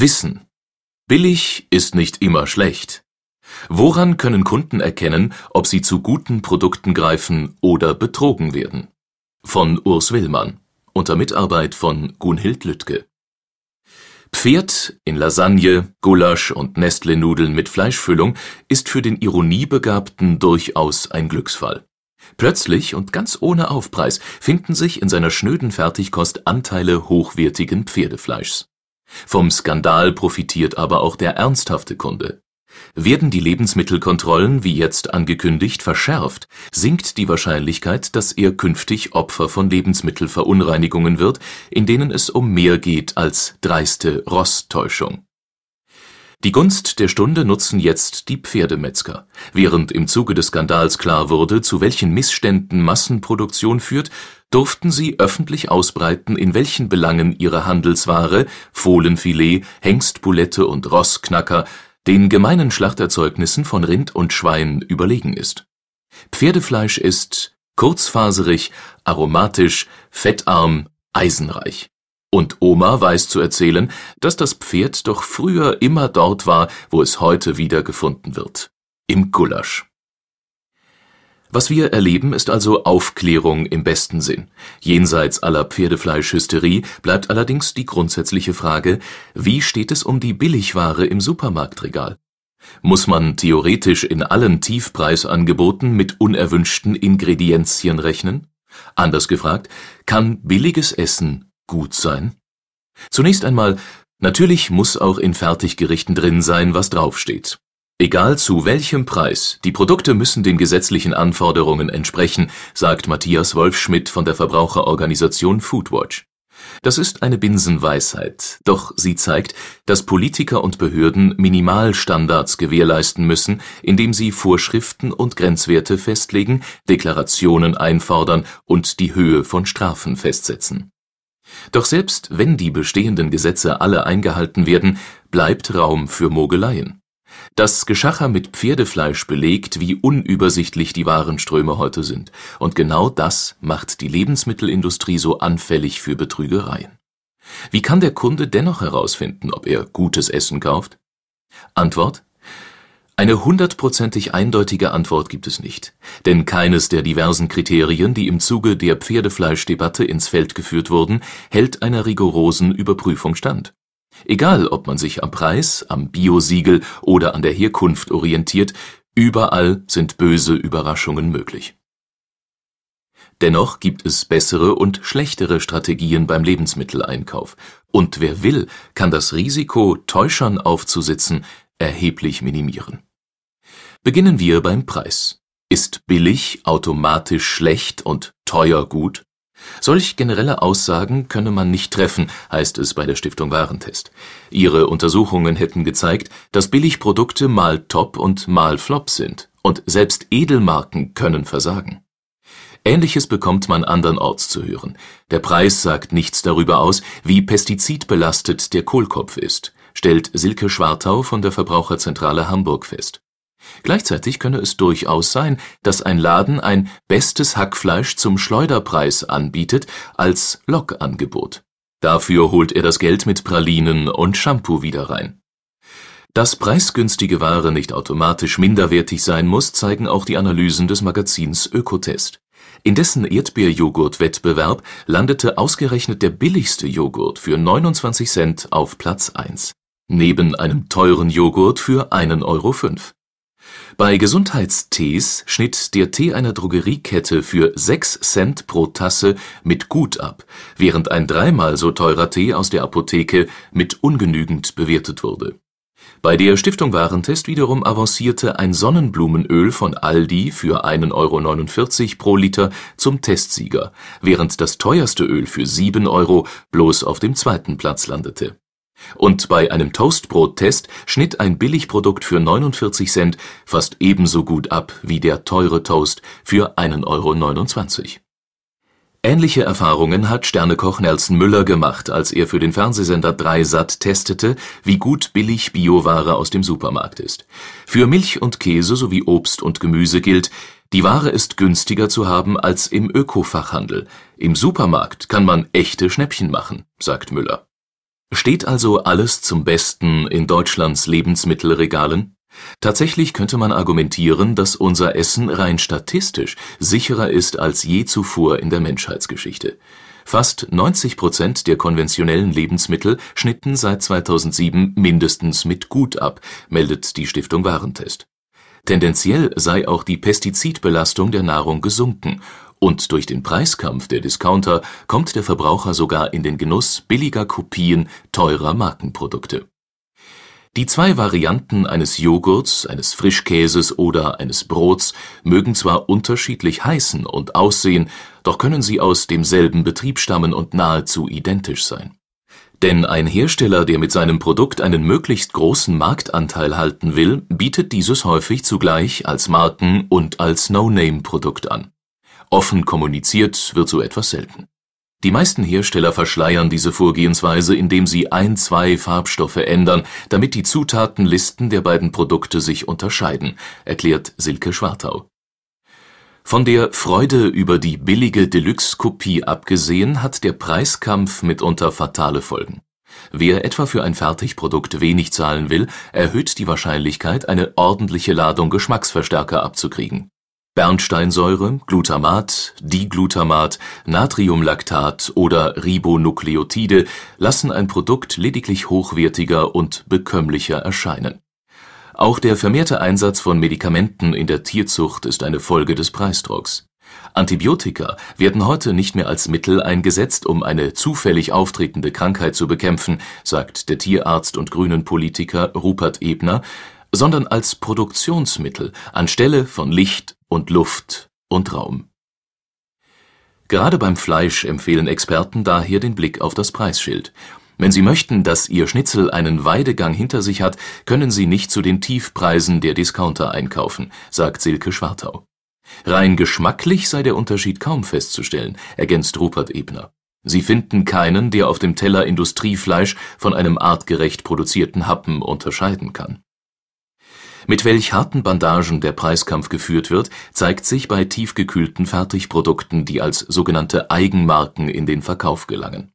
Wissen. Billig ist nicht immer schlecht. Woran können Kunden erkennen, ob sie zu guten Produkten greifen oder betrogen werden? Von Urs Willmann, unter Mitarbeit von Gunhild Lüttke. Pferd in Lasagne, Gulasch und Nestle-Nudeln mit Fleischfüllung ist für den Ironiebegabten durchaus ein Glücksfall. Plötzlich und ganz ohne Aufpreis finden sich in seiner schnöden Fertigkost Anteile hochwertigen Pferdefleischs. Vom Skandal profitiert aber auch der ernsthafte Kunde. Werden die Lebensmittelkontrollen wie jetzt angekündigt verschärft, sinkt die Wahrscheinlichkeit, dass er künftig Opfer von Lebensmittelverunreinigungen wird, in denen es um mehr geht als dreiste Rosttäuschung die Gunst der Stunde nutzen jetzt die Pferdemetzger. Während im Zuge des Skandals klar wurde, zu welchen Missständen Massenproduktion führt, durften sie öffentlich ausbreiten, in welchen Belangen ihre Handelsware Fohlenfilet, Hengstbulette und Rossknacker den gemeinen Schlachterzeugnissen von Rind und Schwein überlegen ist. Pferdefleisch ist kurzfaserig, aromatisch, fettarm, eisenreich und Oma weiß zu erzählen, dass das Pferd doch früher immer dort war, wo es heute wieder gefunden wird. Im Gulasch. Was wir erleben, ist also Aufklärung im besten Sinn. Jenseits aller Pferdefleischhysterie bleibt allerdings die grundsätzliche Frage, wie steht es um die Billigware im Supermarktregal? Muss man theoretisch in allen Tiefpreisangeboten mit unerwünschten Ingredienzien rechnen? Anders gefragt, kann billiges Essen gut sein? Zunächst einmal, natürlich muss auch in Fertiggerichten drin sein, was draufsteht. Egal zu welchem Preis, die Produkte müssen den gesetzlichen Anforderungen entsprechen, sagt Matthias Wolfschmidt von der Verbraucherorganisation Foodwatch. Das ist eine Binsenweisheit, doch sie zeigt, dass Politiker und Behörden Minimalstandards gewährleisten müssen, indem sie Vorschriften und Grenzwerte festlegen, Deklarationen einfordern und die Höhe von Strafen festsetzen. Doch selbst wenn die bestehenden Gesetze alle eingehalten werden, bleibt Raum für Mogeleien. Das Geschacher mit Pferdefleisch belegt, wie unübersichtlich die Warenströme heute sind, und genau das macht die Lebensmittelindustrie so anfällig für Betrügereien. Wie kann der Kunde dennoch herausfinden, ob er gutes Essen kauft? Antwort eine hundertprozentig eindeutige Antwort gibt es nicht, denn keines der diversen Kriterien, die im Zuge der Pferdefleischdebatte ins Feld geführt wurden, hält einer rigorosen Überprüfung stand. Egal, ob man sich am Preis, am Biosiegel oder an der Herkunft orientiert, überall sind böse Überraschungen möglich. Dennoch gibt es bessere und schlechtere Strategien beim Lebensmitteleinkauf, und wer will, kann das Risiko, Täuschern aufzusitzen, erheblich minimieren Beginnen wir beim Preis. Ist billig automatisch schlecht und teuer gut? Solch generelle Aussagen könne man nicht treffen, heißt es bei der Stiftung Warentest. Ihre Untersuchungen hätten gezeigt, dass Billigprodukte mal top und mal flop sind, und selbst Edelmarken können versagen. Ähnliches bekommt man andernorts zu hören. Der Preis sagt nichts darüber aus, wie pestizidbelastet der Kohlkopf ist, stellt Silke Schwartau von der Verbraucherzentrale Hamburg fest. Gleichzeitig könne es durchaus sein, dass ein Laden ein Bestes Hackfleisch zum Schleuderpreis anbietet als Lokangebot. Dafür holt er das Geld mit Pralinen und Shampoo wieder rein. Dass preisgünstige Ware nicht automatisch minderwertig sein muss, zeigen auch die Analysen des Magazins Ökotest. In dessen Erdbeerjoghurt-Wettbewerb landete ausgerechnet der billigste Joghurt für 29 Cent auf Platz 1, neben einem teuren Joghurt für 1,05 Euro. Bei Gesundheitstees schnitt der Tee einer Drogeriekette für 6 Cent pro Tasse mit gut ab, während ein dreimal so teurer Tee aus der Apotheke mit ungenügend bewertet wurde. Bei der Stiftung Warentest wiederum avancierte ein Sonnenblumenöl von Aldi für 1,49 Euro pro Liter zum Testsieger, während das teuerste Öl für 7 Euro bloß auf dem zweiten Platz landete und bei einem Toastbrot-Test schnitt ein Billigprodukt für 49 Cent fast ebenso gut ab wie der teure Toast für 1,29 Euro. Ähnliche Erfahrungen hat Sternekoch Nelson Müller gemacht, als er für den Fernsehsender 3sat testete, wie gut billig Bioware aus dem Supermarkt ist. Für Milch und Käse sowie Obst und Gemüse gilt, die Ware ist günstiger zu haben als im Ökofachhandel. Im Supermarkt kann man echte Schnäppchen machen, sagt Müller Steht also alles zum Besten in Deutschlands Lebensmittelregalen? Tatsächlich könnte man argumentieren, dass unser Essen rein statistisch sicherer ist als je zuvor in der Menschheitsgeschichte. Fast 90 Prozent der konventionellen Lebensmittel schnitten seit 2007 mindestens mit Gut ab, meldet die Stiftung Warentest. Tendenziell sei auch die Pestizidbelastung der Nahrung gesunken und durch den Preiskampf der Discounter kommt der Verbraucher sogar in den Genuss billiger Kopien teurer Markenprodukte. Die zwei Varianten eines Joghurts, eines Frischkäses oder eines Brots mögen zwar unterschiedlich heißen und aussehen, doch können sie aus demselben Betrieb stammen und nahezu identisch sein. Denn ein Hersteller, der mit seinem Produkt einen möglichst großen Marktanteil halten will, bietet dieses häufig zugleich als Marken- und als No-Name-Produkt an. Offen kommuniziert wird so etwas selten. Die meisten Hersteller verschleiern diese Vorgehensweise, indem sie ein, zwei Farbstoffe ändern, damit die Zutatenlisten der beiden Produkte sich unterscheiden, erklärt Silke Schwartau. Von der Freude über die billige Deluxe-Kopie abgesehen hat der Preiskampf mitunter fatale Folgen. Wer etwa für ein Fertigprodukt wenig zahlen will, erhöht die Wahrscheinlichkeit, eine ordentliche Ladung Geschmacksverstärker abzukriegen. Bernsteinsäure, Glutamat, Diglutamat, Natriumlaktat oder Ribonukleotide lassen ein Produkt lediglich hochwertiger und bekömmlicher erscheinen. Auch der vermehrte Einsatz von Medikamenten in der Tierzucht ist eine Folge des Preisdrucks. Antibiotika werden heute nicht mehr als Mittel eingesetzt, um eine zufällig auftretende Krankheit zu bekämpfen, sagt der Tierarzt und Grünen-Politiker Rupert Ebner sondern als Produktionsmittel anstelle von Licht und Luft und Raum. Gerade beim Fleisch empfehlen Experten daher den Blick auf das Preisschild. Wenn Sie möchten, dass Ihr Schnitzel einen Weidegang hinter sich hat, können Sie nicht zu den Tiefpreisen der Discounter einkaufen, sagt Silke Schwartau. Rein geschmacklich sei der Unterschied kaum festzustellen, ergänzt Rupert Ebner. Sie finden keinen, der auf dem Teller Industriefleisch von einem artgerecht produzierten Happen unterscheiden kann. Mit welch harten Bandagen der Preiskampf geführt wird, zeigt sich bei tiefgekühlten Fertigprodukten, die als sogenannte Eigenmarken in den Verkauf gelangen.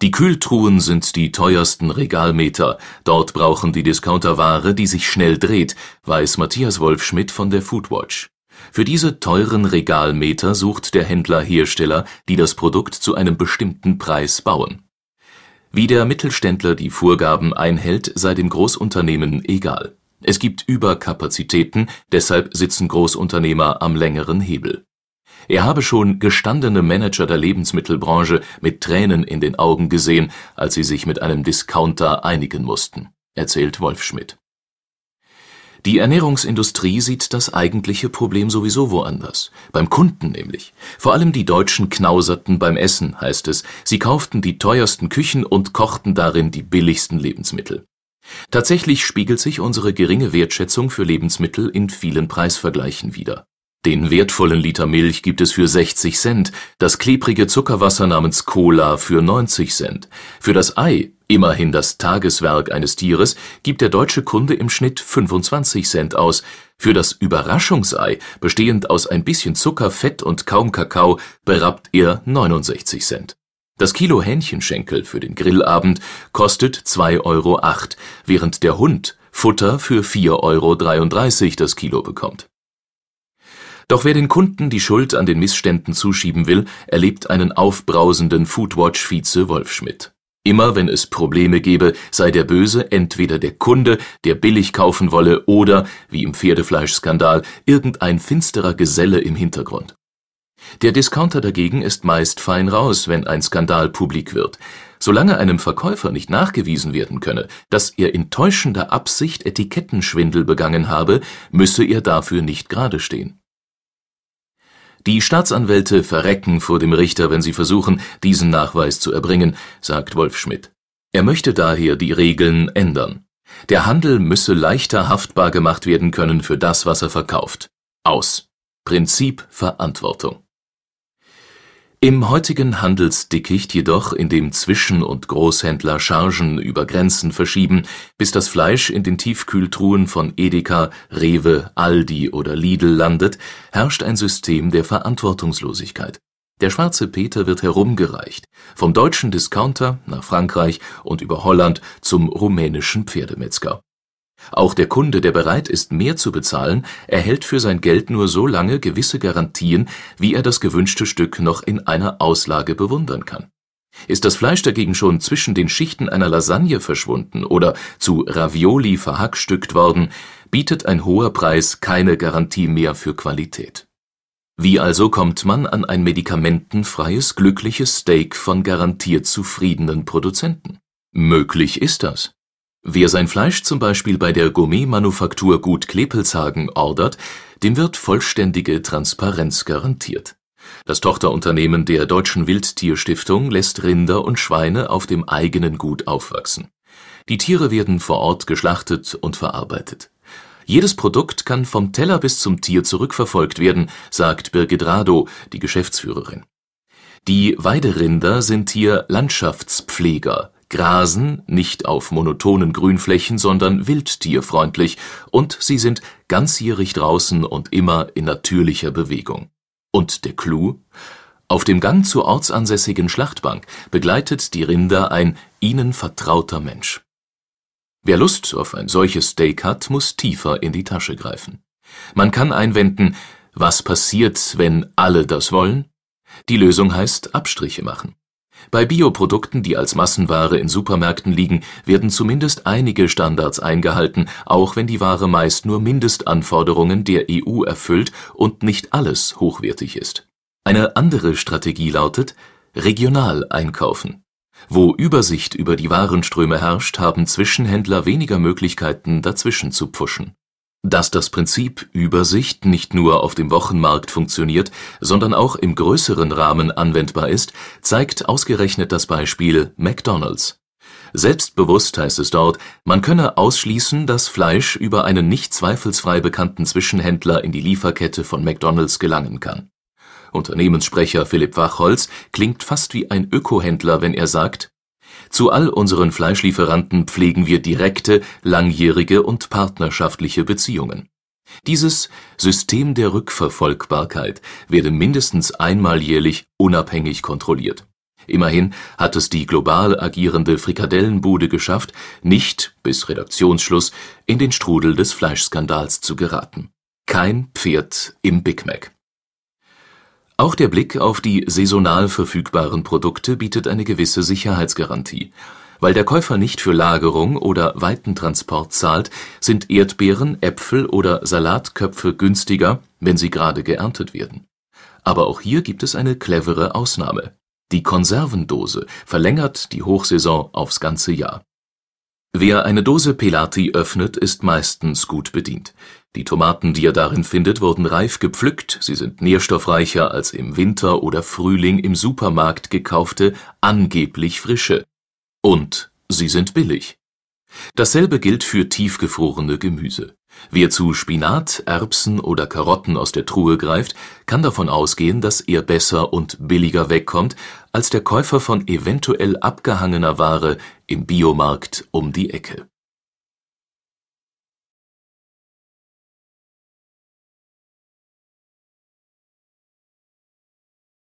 Die Kühltruhen sind die teuersten Regalmeter, dort brauchen die Discounter Ware, die sich schnell dreht, weiß Matthias Wolfschmidt von der Foodwatch. Für diese teuren Regalmeter sucht der Händler Hersteller, die das Produkt zu einem bestimmten Preis bauen. Wie der Mittelständler die Vorgaben einhält, sei dem Großunternehmen egal. Es gibt Überkapazitäten, deshalb sitzen Großunternehmer am längeren Hebel. Er habe schon gestandene Manager der Lebensmittelbranche mit Tränen in den Augen gesehen, als sie sich mit einem Discounter einigen mussten, erzählt Wolf Schmidt. Die Ernährungsindustrie sieht das eigentliche Problem sowieso woanders, beim Kunden nämlich. Vor allem die Deutschen knauserten beim Essen, heißt es, sie kauften die teuersten Küchen und kochten darin die billigsten Lebensmittel. Tatsächlich spiegelt sich unsere geringe Wertschätzung für Lebensmittel in vielen Preisvergleichen wider. Den wertvollen Liter Milch gibt es für 60 Cent, das klebrige Zuckerwasser namens Cola für 90 Cent. Für das Ei, immerhin das Tageswerk eines Tieres, gibt der deutsche Kunde im Schnitt 25 Cent aus. Für das Überraschungsei, bestehend aus ein bisschen Zucker, Fett und kaum Kakao, berappt er 69 Cent das Kilo Hähnchenschenkel für den Grillabend kostet 2,08 Euro, während der Hund Futter für 4,33 Euro das Kilo bekommt. Doch wer den Kunden die Schuld an den Missständen zuschieben will, erlebt einen aufbrausenden Foodwatch-Vize Wolf Schmidt. Immer wenn es Probleme gebe, sei der Böse entweder der Kunde, der billig kaufen wolle oder, wie im Pferdefleischskandal, irgendein finsterer Geselle im Hintergrund der Discounter dagegen ist meist fein raus, wenn ein Skandal publik wird. Solange einem Verkäufer nicht nachgewiesen werden könne, dass er in täuschender Absicht Etikettenschwindel begangen habe, müsse er dafür nicht gerade stehen. Die Staatsanwälte verrecken vor dem Richter, wenn sie versuchen, diesen Nachweis zu erbringen, sagt Wolf Schmidt. Er möchte daher die Regeln ändern. Der Handel müsse leichter haftbar gemacht werden können für das, was er verkauft. Aus. Prinzip Verantwortung. Im heutigen Handelsdickicht jedoch, in dem Zwischen und Großhändler Chargen über Grenzen verschieben, bis das Fleisch in den Tiefkühltruhen von Edeka, Rewe, Aldi oder Lidl landet, herrscht ein System der Verantwortungslosigkeit. Der Schwarze Peter wird herumgereicht, vom deutschen Discounter nach Frankreich und über Holland zum rumänischen Pferdemetzger auch der Kunde, der bereit ist, mehr zu bezahlen, erhält für sein Geld nur so lange gewisse Garantien, wie er das gewünschte Stück noch in einer Auslage bewundern kann. Ist das Fleisch dagegen schon zwischen den Schichten einer Lasagne verschwunden oder zu Ravioli verhackstückt worden, bietet ein hoher Preis keine Garantie mehr für Qualität. Wie also kommt man an ein medikamentenfreies, glückliches Steak von garantiert zufriedenen Produzenten? Möglich ist das. Wer sein Fleisch zum Beispiel bei der Gourmetmanufaktur Gut Klepelshagen ordert, dem wird vollständige Transparenz garantiert. Das Tochterunternehmen der Deutschen Wildtierstiftung lässt Rinder und Schweine auf dem eigenen Gut aufwachsen. Die Tiere werden vor Ort geschlachtet und verarbeitet. Jedes Produkt kann vom Teller bis zum Tier zurückverfolgt werden, sagt Birgit Rado, die Geschäftsführerin. Die Weiderinder sind hier Landschaftspfleger grasen nicht auf monotonen Grünflächen, sondern wildtierfreundlich und sie sind ganzjährig draußen und immer in natürlicher Bewegung. Und der Clou? Auf dem Gang zur ortsansässigen Schlachtbank begleitet die Rinder ein ihnen vertrauter Mensch. Wer Lust auf ein solches Steak hat, muss tiefer in die Tasche greifen. Man kann einwenden, was passiert, wenn alle das wollen? Die Lösung heißt Abstriche machen. Bei Bioprodukten, die als Massenware in Supermärkten liegen, werden zumindest einige Standards eingehalten, auch wenn die Ware meist nur Mindestanforderungen der EU erfüllt und nicht alles hochwertig ist. Eine andere Strategie lautet: regional einkaufen. Wo Übersicht über die Warenströme herrscht, haben Zwischenhändler weniger Möglichkeiten, dazwischen zu pfuschen dass das Prinzip Übersicht nicht nur auf dem Wochenmarkt funktioniert, sondern auch im größeren Rahmen anwendbar ist, zeigt ausgerechnet das Beispiel McDonalds. Selbstbewusst heißt es dort, man könne ausschließen, dass Fleisch über einen nicht zweifelsfrei bekannten Zwischenhändler in die Lieferkette von McDonalds gelangen kann. Unternehmenssprecher Philipp Wachholz klingt fast wie ein Ökohändler, wenn er sagt, zu all unseren Fleischlieferanten pflegen wir direkte, langjährige und partnerschaftliche Beziehungen. Dieses System der Rückverfolgbarkeit werde mindestens einmal jährlich unabhängig kontrolliert. Immerhin hat es die global agierende Frikadellenbude geschafft, nicht bis Redaktionsschluss in den Strudel des Fleischskandals zu geraten. Kein Pferd im Big Mac. Auch der Blick auf die saisonal verfügbaren Produkte bietet eine gewisse Sicherheitsgarantie. Weil der Käufer nicht für Lagerung oder Weitentransport zahlt, sind Erdbeeren, Äpfel oder Salatköpfe günstiger, wenn sie gerade geerntet werden. Aber auch hier gibt es eine clevere Ausnahme. Die Konservendose verlängert die Hochsaison aufs ganze Jahr Wer eine Dose Pelati öffnet, ist meistens gut bedient. Die Tomaten, die er darin findet, wurden reif gepflückt, sie sind nährstoffreicher als im Winter oder Frühling im Supermarkt gekaufte, angeblich frische. Und sie sind billig. Dasselbe gilt für tiefgefrorene Gemüse. Wer zu Spinat, Erbsen oder Karotten aus der Truhe greift, kann davon ausgehen, dass er besser und billiger wegkommt als der Käufer von eventuell abgehangener Ware im Biomarkt um die Ecke